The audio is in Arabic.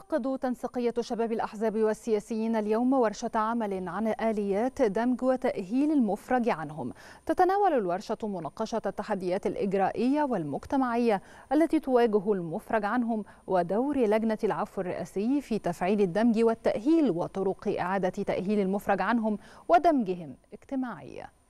تعقد تنسيقية شباب الأحزاب والسياسيين اليوم ورشة عمل عن آليات دمج وتأهيل المفرج عنهم تتناول الورشة مناقشة التحديات الإجرائية والمجتمعية التي تواجه المفرج عنهم ودور لجنة العفو الرئاسي في تفعيل الدمج والتأهيل وطرق إعادة تأهيل المفرج عنهم ودمجهم اجتماعيا